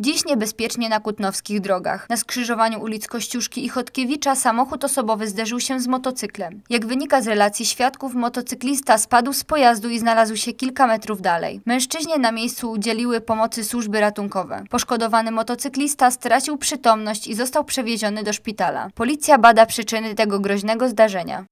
Dziś niebezpiecznie na kutnowskich drogach. Na skrzyżowaniu ulic Kościuszki i Chodkiewicza samochód osobowy zderzył się z motocyklem. Jak wynika z relacji świadków, motocyklista spadł z pojazdu i znalazł się kilka metrów dalej. Mężczyźnie na miejscu udzieliły pomocy służby ratunkowe. Poszkodowany motocyklista stracił przytomność i został przewieziony do szpitala. Policja bada przyczyny tego groźnego zdarzenia.